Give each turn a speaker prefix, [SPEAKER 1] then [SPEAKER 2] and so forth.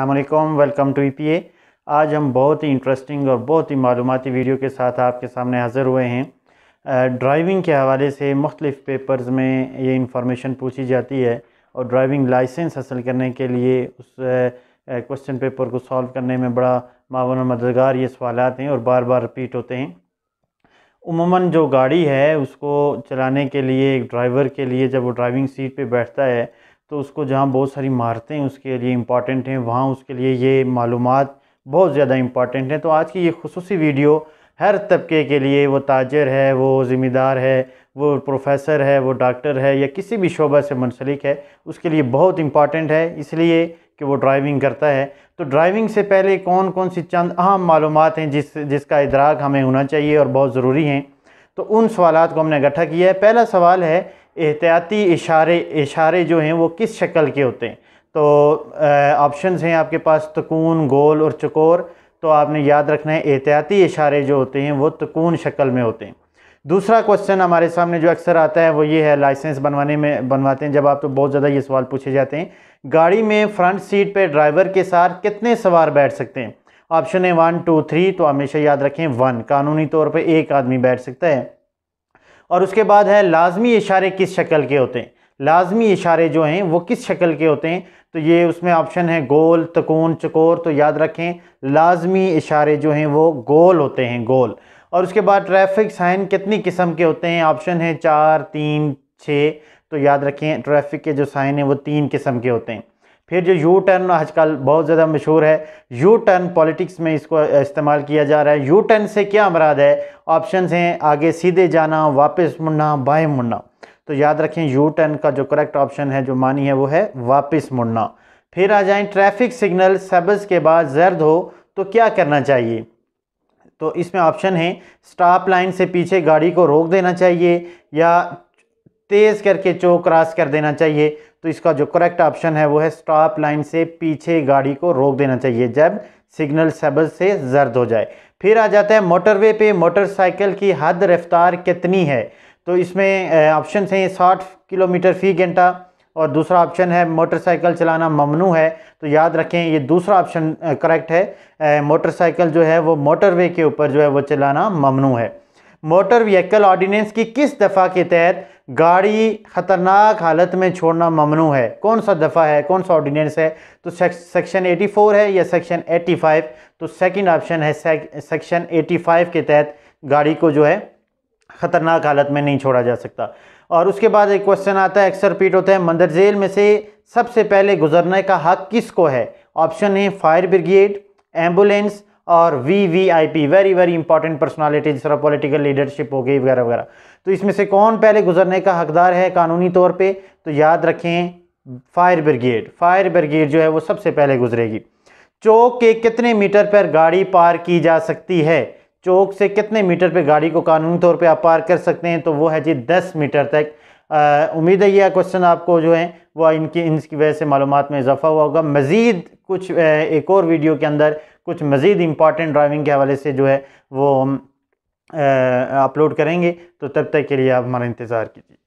[SPEAKER 1] अल्लाम welcome to E P आज हम बहुत ही इंटरेस्टिंग और बहुत ही मालूमती वीडियो के साथ आपके सामने हाज़िर हुए हैं ड्राइविंग के हवाले से मुख्तफ पेपर्स में ये इंफॉर्मेशन पूछी जाती है और ड्राइविंग लाइसेंस हासिल करने के लिए उस क्वेश्चन पेपर को सॉल्व करने में बड़ा मावन मददगार ये सवाल हैं और बार बार रिपीट होते हैं उमूा जो गाड़ी है उसको चलाने के लिए एक ड्राइवर के लिए जब वो ड्राइविंग सीट पर बैठता है तो उसको जहाँ बहुत सारी महारतें उसके लिए इम्पॉर्टेंट हैं वहाँ उसके लिए ये मालूम बहुत ज़्यादा इम्पॉर्टेंट हैं तो आज की ये खसूसी वीडियो हर तबके के लिए वो ताजर है वो ज़िम्मेदार है वो प्रोफेसर है वो डॉक्टर है या किसी भी शोबा से मुनसलिक है उसके लिए बहुत इम्पॉर्टेंट है इसलिए कि वो ड्राइविंग करता है तो ड्राइविंग से पहले कौन कौन सी चंद अहम मालूम हैं जिस जिसका इदराक हमें होना चाहिए और बहुत ज़रूरी हैं तो उन सवाल को हमने इकट्ठा किया है पहला सवाल है एहतियाती इशारे इशारे जो हैं वो किस शक्ल के होते हैं तो ऑप्शन हैं आपके पास तकून गोल और चकोर तो आपने याद रखना है एहतियाती इशारे जो होते हैं वो तकून शक्ल में होते हैं दूसरा क्वेश्चन हमारे सामने जो अक्सर आता है वो ये है लाइसेंस बनवाने में बनवाते हैं जब आप तो बहुत ज़्यादा ये सवाल पूछे जाते हैं गाड़ी में फ्रंट सीट पर ड्राइवर के साथ कितने सवार बैठ सकते हैं ऑप्शन है वन टू थ्री तो हमेशा याद रखें वन कानूनी तौर पर एक आदमी बैठ सकता है और उसके बाद है लाजमी इशारे किस शक्ल के होते हैं लाजमी इशारे जो हैं वो किस शक्ल के होते हैं तो ये उसमें ऑप्शन है गोल तकून चकोर तो याद रखें लाजमी इशारे जो हैं वो गोल होते हैं गोल और उसके बाद ट्रैफिक साइन कितनी किस्म के होते हैं ऑप्शन है चार तीन छः तो याद रखें ट्रैफिक के जो साइन हैं वो तीन किस्म के होते हैं फिर जो यू टर्न आजकल बहुत ज़्यादा मशहूर है यू टर्न पॉलिटिक्स में इसको इस्तेमाल किया जा रहा है यू टर्न से क्या अमराद है ऑप्शन हैं आगे सीधे जाना वापस मुड़ना बाएं मुड़ना तो याद रखें यू टर्न का जो करेक्ट ऑप्शन है जो मानी है वो है वापस मुड़ना फिर आ जाएं ट्रैफिक सिग्नल सब्ज के बाद जर्द हो तो क्या करना चाहिए तो इसमें ऑप्शन है स्टॉप लाइन से पीछे गाड़ी को रोक देना चाहिए या तेज़ करके चौक क्रॉस कर देना चाहिए तो इसका जो करेक्ट ऑप्शन है वो है स्टॉप लाइन से पीछे गाड़ी को रोक देना चाहिए जब सिग्नल सबज से जर्द हो जाए फिर आ जाता है मोटरवे पे मोटरसाइकिल की हद रफ्तार कितनी है तो इसमें ऑप्शन हैं साठ किलोमीटर फी घंटा और दूसरा ऑप्शन है मोटरसाइकिल चलाना ममनू है तो याद रखें ये दूसरा ऑप्शन करेक्ट है मोटरसाइकिल जो है वो मोटरवे के ऊपर जो है वो चलाना ममनू है मोटर व्हीकल ऑर्डीनेंस की किस दफ़ा के तहत गाड़ी ख़तरनाक हालत में छोड़ना ममनू है कौन सा दफ़ा है कौन सा ऑर्डीनेंस है तो सेक्शन 84 है या सेक्शन 85 तो सेकंड ऑप्शन है सेक्शन 85 के तहत गाड़ी को जो है ख़तरनाक हालत में नहीं छोड़ा जा सकता और उसके बाद एक क्वेश्चन आता है अक्सर पीट होता है मंदर जेल में से सबसे पहले गुजरने का हक किसको है ऑप्शन है फायर ब्रिगेड एम्बुलेंस और V V I P very very important personality जिस तरह पॉलिटिकल लीडरशिप हो गई वगैरह वगैरह तो इसमें से कौन पहले गुजरने का हकदार है कानूनी तौर पे तो याद रखें फायर ब्रिगेड फायर ब्रिगेड जो है वो सबसे पहले गुजरेगी चौक के कितने मीटर पर गाड़ी पार की जा सकती है चौक से कितने मीटर पर गाड़ी को कानूनी तौर पर आप पार कर सकते हैं तो वो है जी दस मीटर तक उम्मीद है यह क्वेश्चन आपको जो है वह इनकी इनकी वजह से मालूम में इजाफा हुआ होगा मज़ीद कुछ एक और वीडियो के अंदर कुछ मज़ीद इंपॉर्टेंट ड्राइविंग के हवाले से जो है वो हम अपलोड करेंगे तो तब तक के लिए आप हमारा इंतज़ार कीजिए